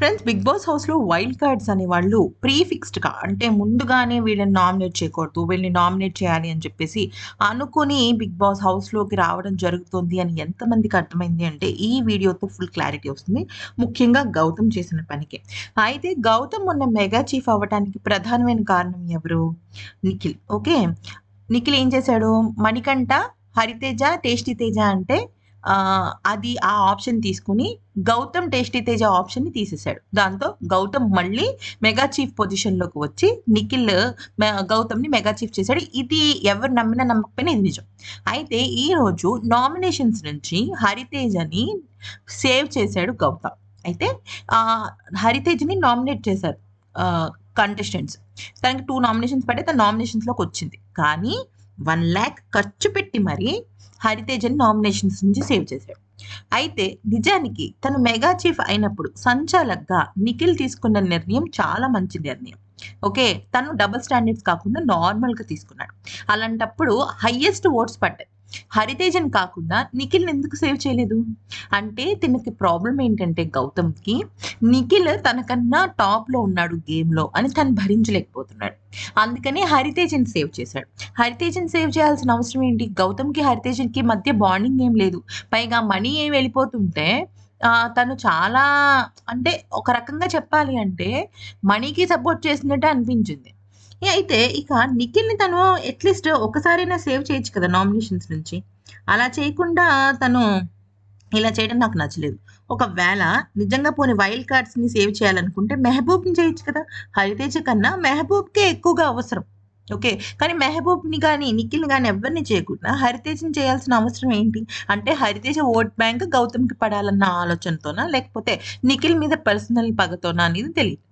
friends Bigg Boss హౌస్లో wild cards అనే వాళ్ళు గా అంటే ముందుగానే వీళ్ళని నామినేట్ చేయకూడదు వీళ్ళని నామినేట్ చేయాలి అని చెప్పేసి అనుకుని బిగ్ బాస్ హౌస్ లోకి రావడం జరుగుతుంది అని ఎంతమందికి అర్థమైంది అంటే ఈ వీడియోతో ఫుల్ క్లారిటీ వస్తుంది ముఖ్యంగా గౌతమ్ చేసిన పనికి అయితే గౌతమ్ మొన్న మెగా చీఫ్ అవ్వడానికి ప్రధానమైన కారణం ఎవరు నిఖిల్ ఓకే నిఖిల్ ఏం చేశాడు మణికంఠ హరితేజ టేస్టీ తేజ అంటే అది ఆ ఆప్షన్ తీసుకుని గౌతమ్ టేస్టీ తేజ ఆప్షన్ని తీసేశాడు దాంతో గౌతమ్ మళ్ళీ మెగా చీఫ్ పొజిషన్లోకి వచ్చి నిఖిల్ గౌతమ్ని మెగా చీఫ్ చేశాడు ఇది ఎవరు నమ్మినా నమ్మకపోయినా ఇది నిజం అయితే ఈరోజు నామినేషన్స్ నుంచి హరితేజని సేవ్ చేశాడు గౌతమ్ అయితే హరితేజ్ని నామినేట్ చేశారు కంటెస్టెంట్స్ తనకి టూ నామినేషన్స్ పడితే తన నామినేషన్స్లోకి వచ్చింది కానీ వన్ ల్యాక్ ఖర్చు పెట్టి మరి హరితేజన్ నామినేషన్స్ నుంచి సేవ్ చేశాడు అయితే నిజానికి తను మెగా చీఫ్ అయినప్పుడు సంచాలక్గా నిఖిల్ తీసుకున్న నిర్ణయం చాలా మంచి నిర్ణయం ఓకే తను డబుల్ స్టాండర్డ్స్ కాకుండా నార్మల్గా తీసుకున్నాడు అలాంటప్పుడు హయ్యెస్ట్ ఓట్స్ పడ్డాయి హరితేజన్ కాకుండా నిఖిల్ ఎందుకు సేవ్ చేయలేదు అంటే తనకి ప్రాబ్లం ఏంటంటే గౌతమ్కి నిఖిల్ తనకన్నా టాప్లో ఉన్నాడు గేమ్లో అని తను భరించలేకపోతున్నాడు అందుకని హరితేజన్ సేవ్ చేశాడు హరితేజన్ సేవ్ చేయాల్సిన అవసరం ఏంటి గౌతమ్కి హరితేజన్కి మధ్య బాండింగ్ ఏం లేదు పైగా మనీ ఏం వెళ్ళిపోతుంటే తను చాలా అంటే ఒక రకంగా చెప్పాలి అంటే మనీకి సపోర్ట్ చేసినట్టు అనిపించింది అయితే ఇక నిఖిల్ని తను అట్లీస్ట్ ఒకసారైనా సేవ్ చేయొచ్చు కదా నామినేషన్స్ నుంచి అలా చేయకుండా తను ఇలా చేయడం నాకు నచ్చలేదు ఒకవేళ నిజంగా పోని వైల్డ్ కార్డ్స్ని సేవ్ చేయాలనుకుంటే మెహబూబ్ని చేయొచ్చు కదా హరితేజ కన్నా మెహబూబ్కే ఎక్కువగా అవసరం ఓకే కానీ మెహబూబ్ని కానీ నిఖిల్ని కానీ ఎవరిని చేయకుండా హరితేజ్ని చేయాల్సిన అవసరం ఏంటి అంటే హరితేజ ఓట్ బ్యాంక్ గౌతమ్కి పడాలన్న ఆలోచనతోనా లేకపోతే నిఖిల్ మీద పర్సనల్ పగతోనా అనేది తెలియదు